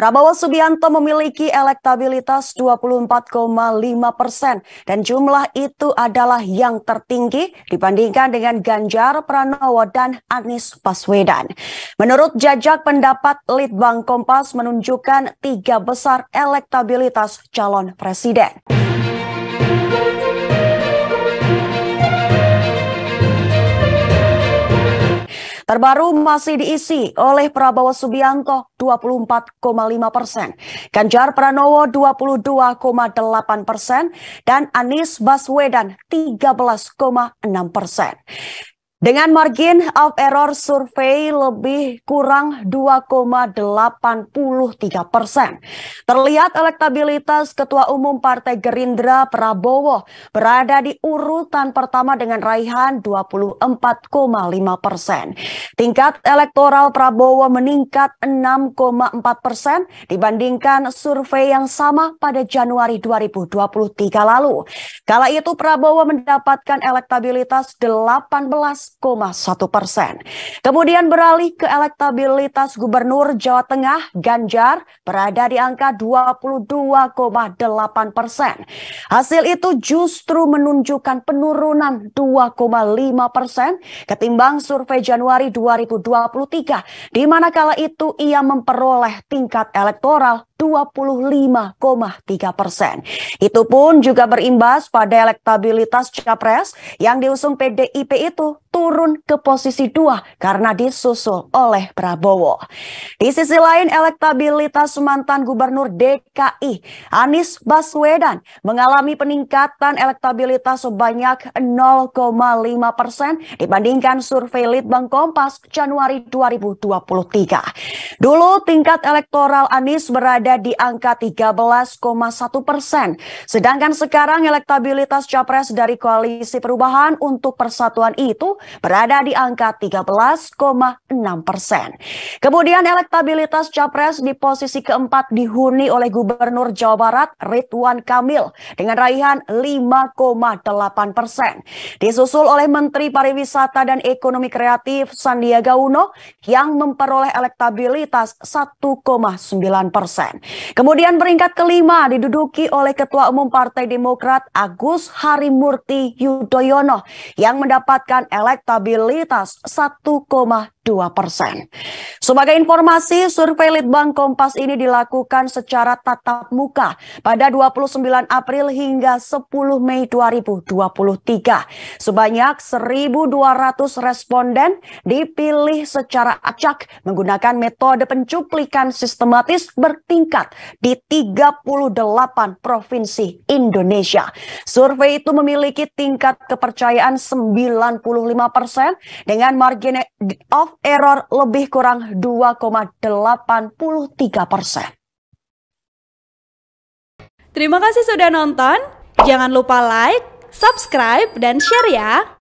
Prabowo Subianto memiliki elektabilitas 24,5 persen dan jumlah itu adalah yang tertinggi dibandingkan dengan Ganjar Pranowo dan Anies Baswedan. Menurut jajak pendapat Litbang Kompas menunjukkan tiga besar elektabilitas calon presiden. terbaru masih diisi oleh Prabowo Subianto 24,5 persen, Ganjar Pranowo 22,8 persen, dan Anies Baswedan 13,6 persen. Dengan margin of error survei lebih kurang 2,83 persen. Terlihat elektabilitas Ketua Umum Partai Gerindra Prabowo berada di urutan pertama dengan raihan 24,5 persen. Tingkat elektoral Prabowo meningkat 6,4 persen dibandingkan survei yang sama pada Januari 2023 lalu. Kala itu Prabowo mendapatkan elektabilitas 18 persen. Kemudian beralih ke elektabilitas Gubernur Jawa Tengah, Ganjar berada di angka 22,8 persen. Hasil itu justru menunjukkan penurunan 2,5 persen ketimbang survei Januari 2023, di mana kala itu ia memperoleh tingkat elektoral 25,3 persen. Itu pun juga berimbas pada elektabilitas capres yang diusung PDIP itu turun ke posisi dua karena disusul oleh Prabowo. Di sisi lain, elektabilitas mantan Gubernur DKI Anies Baswedan mengalami peningkatan elektabilitas sebanyak 0,5 persen dibandingkan survei Litbang Kompas Januari 2023. Dulu tingkat elektoral Anies berada berada di angka 13,1 persen. Sedangkan sekarang elektabilitas capres dari Koalisi Perubahan untuk Persatuan itu berada di angka 13,6 persen. Kemudian elektabilitas capres di posisi keempat dihuni oleh Gubernur Jawa Barat Ridwan Kamil dengan raihan 5,8 persen. Disusul oleh Menteri Pariwisata dan Ekonomi Kreatif Sandiaga Uno yang memperoleh elektabilitas 1,9 persen. Kemudian peringkat kelima diduduki oleh Ketua Umum Partai Demokrat Agus Harimurti Yudhoyono yang mendapatkan elektabilitas persen. Sebagai informasi, survei Litbang Kompas ini dilakukan secara tatap muka pada 29 April hingga 10 Mei 2023. Sebanyak 1.200 responden dipilih secara acak menggunakan metode pencuplikan sistematis bertingkat di 38 provinsi Indonesia. Survei itu memiliki tingkat kepercayaan 95 dengan margin of error lebih kurang 2,83 persen. Terima kasih sudah nonton. Jangan lupa like, subscribe, dan share ya.